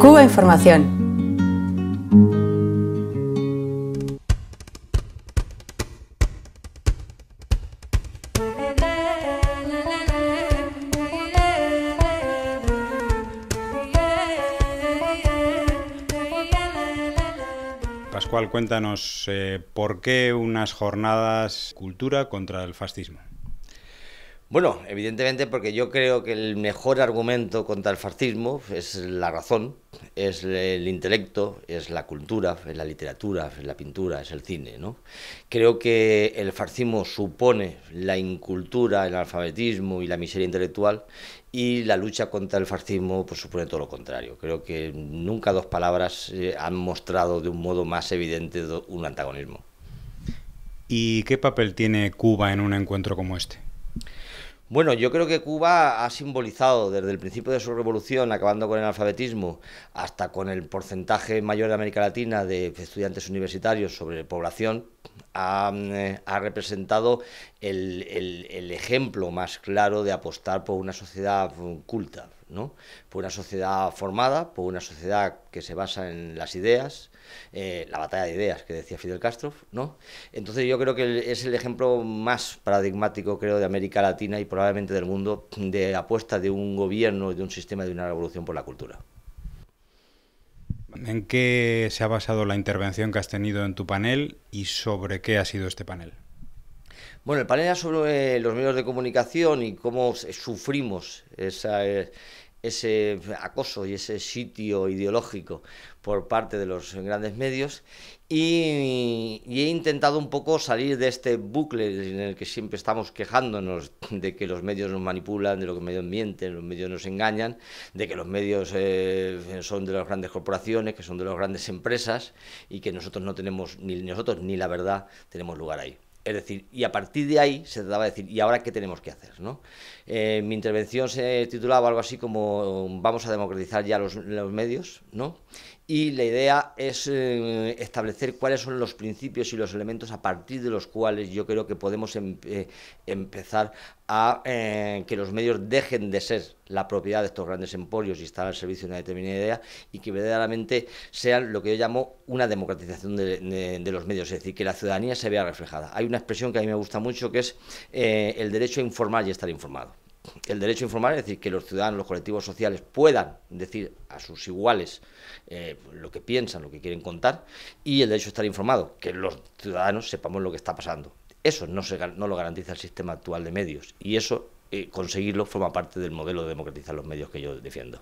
Cuba Información. Pascual, cuéntanos eh, por qué unas jornadas cultura contra el fascismo. Bueno, evidentemente porque yo creo que el mejor argumento contra el fascismo es la razón, es el intelecto, es la cultura, es la literatura, es la pintura, es el cine, ¿no? Creo que el fascismo supone la incultura, el alfabetismo y la miseria intelectual y la lucha contra el fascismo pues, supone todo lo contrario. Creo que nunca dos palabras eh, han mostrado de un modo más evidente un antagonismo. ¿Y qué papel tiene Cuba en un encuentro como este? Bueno, yo creo que Cuba ha simbolizado desde el principio de su revolución, acabando con el alfabetismo, hasta con el porcentaje mayor de América Latina de estudiantes universitarios sobre población, eh, ha, representado el, ejemplo más claro de apostar por una sociedad mm, culta, por una sociedad formada, por una sociedad que se basa en las ideas, eh, la batalla de ideas que decía Fidel Castro, ¿no? Entonces yo creo que es el ejemplo más paradigmático, creo, de América Latina y probablemente del mundo de apuesta de un gobierno de un sistema de una revolución por la cultura. ¿En qué se ha basado la intervención que has tenido en tu panel y sobre qué ha sido este panel? Bueno, el panel era sobre los medios de comunicación y cómo sufrimos esa, eh, ese acoso y ese sitio ideológico por parte de los grandes medios y, he intentado un poco salir de este bucle en el que siempre estamos quejándonos de que los medios nos manipulan, de lo que los medios mienten, los medios nos engañan, de que los medios eh, son de las grandes corporaciones, que son de las grandes empresas y que nosotros no tenemos, ni nosotros ni la verdad tenemos lugar ahí. Es decir, y a partir de ahí se trataba de decir, ¿y ahora qué tenemos que hacer? ¿no? Eh, mi intervención se titulaba algo así como Vamos a democratizar ya los, medios, ¿no? Y la idea es eh, establecer cuáles son los principios y los elementos a partir de los cuales yo creo que podemos em, eh, empezar a eh, que los medios dejen de ser la propiedad de estos grandes emporios y estar al servicio de una determinada idea y que verdaderamente sean lo que yo llamo una democratización de, los medios, es decir, que la ciudadanía se vea reflejada. Hay una expresión que a mí me gusta mucho que es el derecho a informar y estar informado el derecho a informar, es decir, que los ciudadanos, los colectivos sociales puedan decir a sus iguales eh, lo que piensan, lo que quieren contar, y el derecho a estar informado, que los ciudadanos sepamos lo que está pasando. Eso no, se, no lo garantiza el sistema actual de medios y eso, eh, conseguirlo, forma parte del modelo de democratizar los medios que yo defiendo.